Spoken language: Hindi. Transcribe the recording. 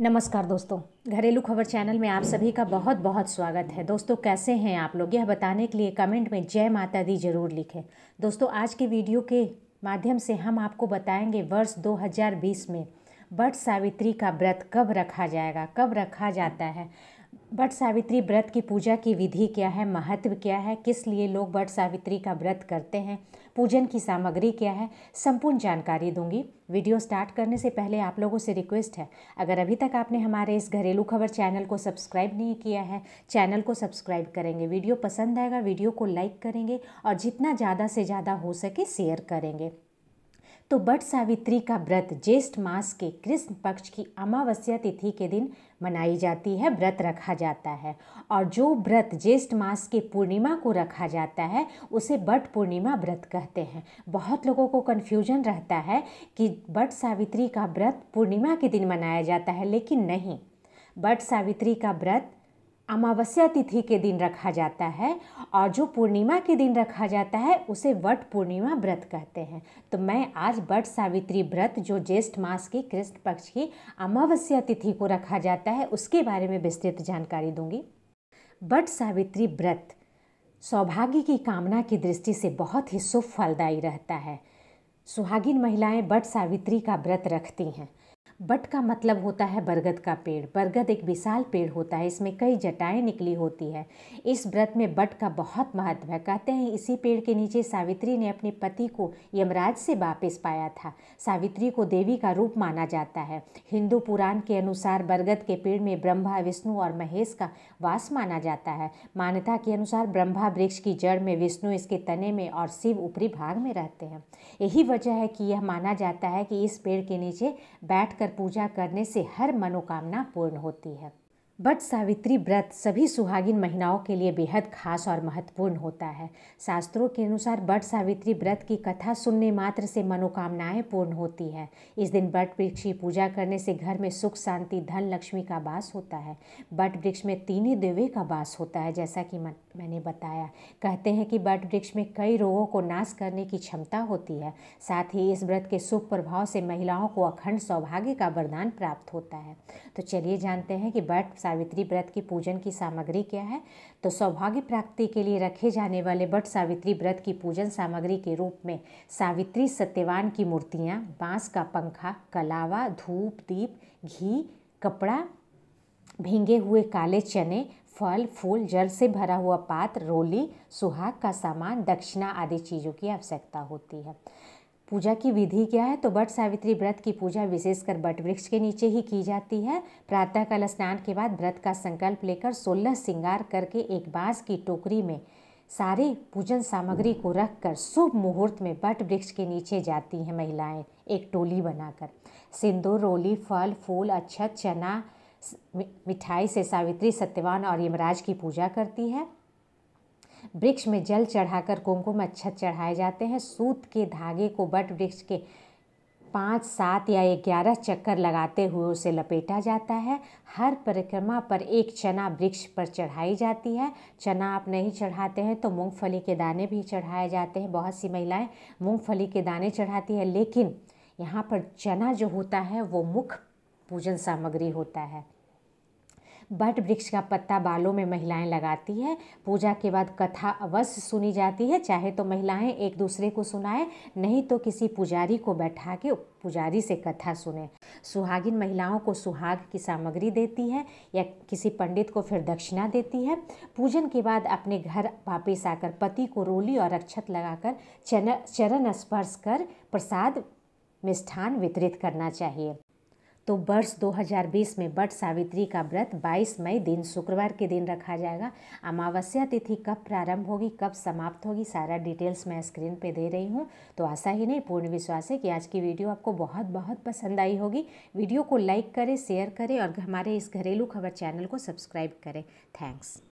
नमस्कार दोस्तों घरेलू खबर चैनल में आप सभी का बहुत बहुत स्वागत है दोस्तों कैसे हैं आप लोग यह बताने के लिए कमेंट में जय माता दी जरूर लिखें दोस्तों आज के वीडियो के माध्यम से हम आपको बताएंगे वर्ष 2020 में बट सावित्री का व्रत कब रखा जाएगा कब रखा जाता है बट सावित्री व्रत की पूजा की विधि क्या है महत्व क्या है किस लिए लोग बट सावित्री का व्रत करते हैं पूजन की सामग्री क्या है संपूर्ण जानकारी दूंगी वीडियो स्टार्ट करने से पहले आप लोगों से रिक्वेस्ट है अगर अभी तक आपने हमारे इस घरेलू खबर चैनल को सब्सक्राइब नहीं किया है चैनल को सब्सक्राइब करेंगे वीडियो पसंद आएगा वीडियो को लाइक करेंगे और जितना ज़्यादा से ज़्यादा हो सके शेयर करेंगे तो बट सावित्री का व्रत ज्येष्ठ मास के कृष्ण पक्ष की अमावस्या तिथि के दिन मनाई जाती है व्रत रखा जाता है और जो व्रत ज्येष्ठ मास के पूर्णिमा को रखा जाता है उसे बट पूर्णिमा व्रत कहते हैं बहुत लोगों को कन्फ्यूजन रहता है कि बट सावित्री का व्रत पूर्णिमा के दिन मनाया जाता है लेकिन नहीं बट सावित्री का व्रत अमावस्या तिथि के दिन रखा जाता है और जो पूर्णिमा के दिन रखा जाता है उसे वट पूर्णिमा व्रत कहते हैं तो मैं आज वट सावित्री व्रत जो ज्येष्ठ मास की कृष्ण पक्ष की अमावस्या तिथि को रखा जाता है उसके बारे में विस्तृत जानकारी दूंगी वट सावित्री व्रत सौभाग्य की कामना की दृष्टि से बहुत ही शुभ फलदायी रहता है सुहागिन महिलाएं वट सावित्री का व्रत रखती हैं बट का मतलब होता है बरगद का पेड़ बरगद एक विशाल पेड़ होता है इसमें कई जटाएं निकली होती है इस व्रत में बट का बहुत महत्व है कहते हैं इसी पेड़ के नीचे सावित्री ने अपने पति को यमराज से वापस पाया था सावित्री को देवी का रूप माना जाता है हिंदू पुराण के अनुसार बरगद के पेड़ में ब्रह्मा विष्णु और महेश का वास माना जाता है मान्यता के अनुसार ब्रह्मा वृक्ष की जड़ में विष्णु इसके तने में और शिव ऊपरी भाग में रहते हैं यही वजह है कि यह माना जाता है कि इस पेड़ के नीचे बैठ पूजा करने से हर मनोकामना पूर्ण होती है बट सावित्री व्रत सभी सुहागिन महिलाओं के लिए बेहद खास और महत्वपूर्ण होता है शास्त्रों के अनुसार बट सावित्री व्रत की कथा सुनने मात्र से मनोकामनाएं पूर्ण होती है इस दिन बट वृक्ष की पूजा करने से घर में सुख शांति धन लक्ष्मी का वास होता है बट वृक्ष में तीन ही देवे का वास होता है जैसा कि मैंने बताया कहते हैं कि बट वृक्ष में कई रोगों को नाश करने की क्षमता होती है साथ ही इस व्रत के शुभ प्रभाव से महिलाओं को अखंड सौभाग्य का वरदान प्राप्त होता है तो चलिए जानते हैं कि बट सावित्री व्रत की पूजन की सामग्री क्या है तो सौभाग्य प्राप्ति के लिए रखे जाने वाले बट सावित्री व्रत की पूजन सामग्री के रूप में सावित्री सत्यवान की मूर्तियाँ बांस का पंखा कलावा धूप दीप घी कपड़ा भींगे हुए काले चने फल फूल जल से भरा हुआ पात्र रोली सुहाग का सामान दक्षिणा आदि चीज़ों की आवश्यकता होती है पूजा की विधि क्या है तो बट सावित्री व्रत की पूजा विशेषकर बट वृक्ष के नीचे ही की जाती है प्रातःकाल स्नान के बाद व्रत का संकल्प लेकर सोलह श्रृंगार करके एक बांस की टोकरी में सारे पूजन सामग्री को रखकर शुभ मुहूर्त में बट वृक्ष के नीचे जाती हैं महिलाएं एक टोली बनाकर सिंदूर रोली फल फूल अच्छत चना मिठाई से सावित्री सत्यवान और यमराज की पूजा करती है वृक्ष में जल चढ़ाकर कुमकुम अच्छत चढ़ाए जाते हैं सूत के धागे को बट वृक्ष के पाँच सात या ग्यारह चक्कर लगाते हुए उसे लपेटा जाता है हर परिक्रमा पर एक चना वृक्ष पर चढ़ाई जाती है चना आप नहीं चढ़ाते हैं तो मूंगफली के दाने भी चढ़ाए जाते हैं बहुत सी महिलाएं मूंगफली के दाने चढ़ाती है लेकिन यहाँ पर चना जो होता है वो मुख्य पूजन सामग्री होता है बट वृक्ष का पत्ता बालों में महिलाएं लगाती है पूजा के बाद कथा अवश्य सुनी जाती है चाहे तो महिलाएं एक दूसरे को सुनाए नहीं तो किसी पुजारी को बैठा के पुजारी से कथा सुने सुहागिन महिलाओं को सुहाग की सामग्री देती है या किसी पंडित को फिर दक्षिणा देती है पूजन के बाद अपने घर वापस आकर पति को रोली और अक्षत लगाकर चरण स्पर्श कर प्रसाद मिष्ठान वितरित करना चाहिए तो वर्ष 2020 में वट सावित्री का व्रत 22 मई दिन शुक्रवार के दिन रखा जाएगा अमावस्या तिथि कब प्रारंभ होगी कब समाप्त होगी सारा डिटेल्स मैं स्क्रीन पे दे रही हूँ तो आशा ही नहीं पूर्ण विश्वास है कि आज की वीडियो आपको बहुत बहुत पसंद आई होगी वीडियो को लाइक करें शेयर करें और हमारे इस घरेलू खबर चैनल को सब्सक्राइब करें थैंक्स